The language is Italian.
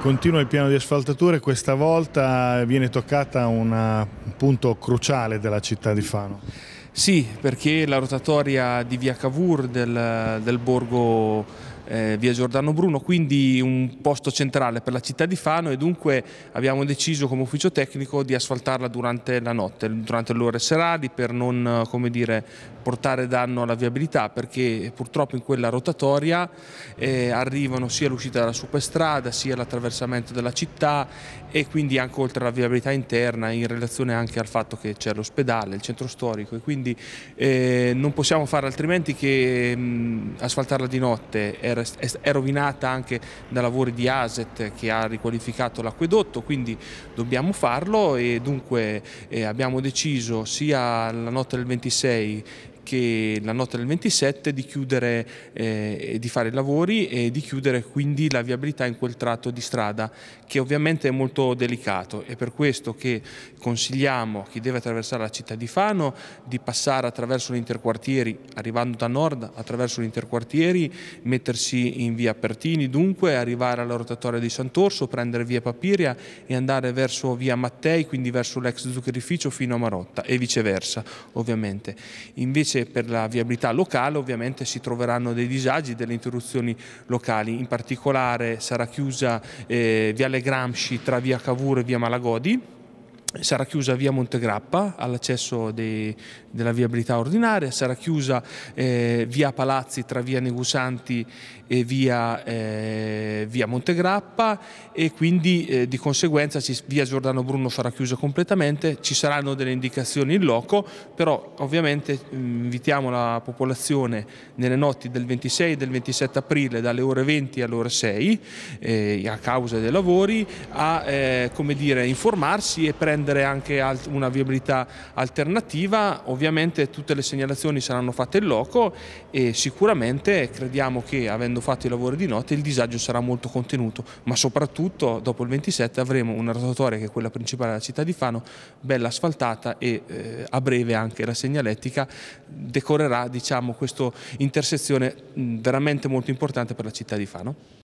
Continua il piano di asfaltature, questa volta viene toccata un punto cruciale della città di Fano. Sì, perché la rotatoria di via Cavour del, del borgo eh, via Giordano Bruno, quindi un posto centrale per la città di Fano e dunque abbiamo deciso come ufficio tecnico di asfaltarla durante la notte, durante le ore serali per non eh, dire, portare danno alla viabilità perché purtroppo in quella rotatoria eh, arrivano sia l'uscita dalla superstrada sia l'attraversamento della città e quindi anche oltre alla viabilità interna in relazione anche al fatto che c'è l'ospedale, il centro storico e quindi eh, non possiamo fare altrimenti che mh, mm, asfaltarla di notte era era, è rovinata anche da lavori di ASET che ha riqualificato l'acquedotto, quindi dobbiamo farlo e dunque eh, abbiamo deciso sia la notte del 26 che la notte del 27 di chiudere eh, di fare i lavori e di chiudere quindi la viabilità in quel tratto di strada che ovviamente è molto delicato è per questo che consigliamo a chi deve attraversare la città di Fano di passare attraverso gli interquartieri arrivando da nord attraverso gli interquartieri mettersi in via Pertini dunque arrivare alla rotatoria di Sant'Orso prendere via Papiria e andare verso via Mattei quindi verso l'ex zuccherificio fino a Marotta e viceversa ovviamente invece invece per la viabilità locale ovviamente si troveranno dei disagi, delle interruzioni locali, in particolare sarà chiusa eh, Viale Gramsci tra Via Cavour e Via Malagodi sarà chiusa via Montegrappa all'accesso della viabilità ordinaria, sarà chiusa eh, via Palazzi tra via Negusanti e via, eh, via Montegrappa e quindi eh, di conseguenza ci, via Giordano Bruno sarà chiusa completamente, ci saranno delle indicazioni in loco, però ovviamente mm, invitiamo la popolazione nelle notti del 26 e del 27 aprile dalle ore 20 alle ore 6 eh, a causa dei lavori a eh, dire, informarsi e prendere rendere anche una viabilità alternativa. Ovviamente tutte le segnalazioni saranno fatte in loco e sicuramente crediamo che avendo fatto i lavori di notte il disagio sarà molto contenuto, ma soprattutto dopo il 27 avremo una rotatoria che è quella principale della città di Fano, bella asfaltata e eh, a breve anche la segnalettica decorrerà diciamo, questa intersezione mh, veramente molto importante per la città di Fano.